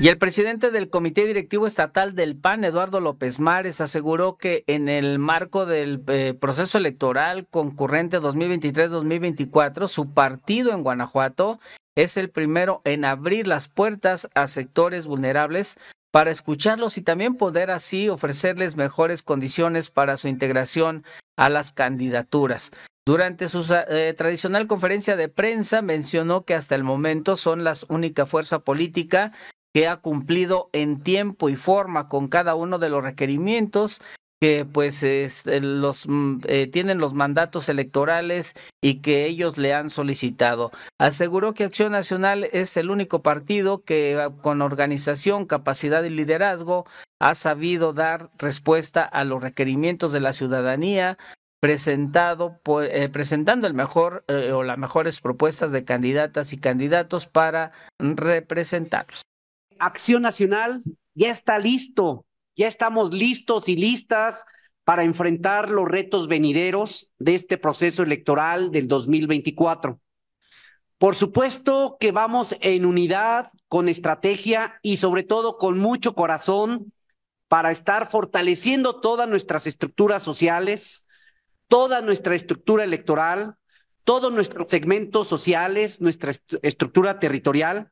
Y el presidente del Comité Directivo Estatal del PAN, Eduardo López Mares, aseguró que en el marco del eh, proceso electoral concurrente 2023-2024, su partido en Guanajuato es el primero en abrir las puertas a sectores vulnerables para escucharlos y también poder así ofrecerles mejores condiciones para su integración a las candidaturas. Durante su eh, tradicional conferencia de prensa mencionó que hasta el momento son las única fuerza política que ha cumplido en tiempo y forma con cada uno de los requerimientos que pues eh, los mm, eh, tienen los mandatos electorales y que ellos le han solicitado. Aseguró que Acción Nacional es el único partido que ah, con organización, capacidad y liderazgo ha sabido dar respuesta a los requerimientos de la ciudadanía, presentado, eh, presentando el mejor o las mejores propuestas de candidatas y candidatos para mm, representarlos. Acción Nacional ya está listo, ya estamos listos y listas para enfrentar los retos venideros de este proceso electoral del 2024. Por supuesto que vamos en unidad, con estrategia y sobre todo con mucho corazón para estar fortaleciendo todas nuestras estructuras sociales, toda nuestra estructura electoral, todos nuestros segmentos sociales, nuestra estructura territorial,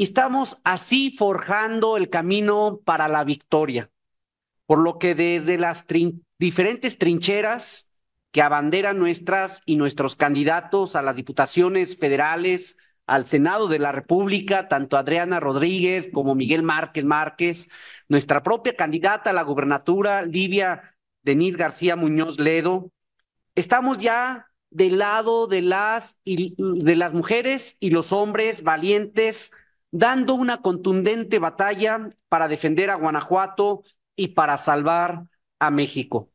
y estamos así forjando el camino para la victoria. Por lo que desde las diferentes trincheras que abanderan nuestras y nuestros candidatos a las diputaciones federales, al Senado de la República, tanto Adriana Rodríguez como Miguel Márquez Márquez, nuestra propia candidata a la gubernatura, Livia Denise García Muñoz Ledo. Estamos ya del lado de las, de las mujeres y los hombres valientes dando una contundente batalla para defender a Guanajuato y para salvar a México.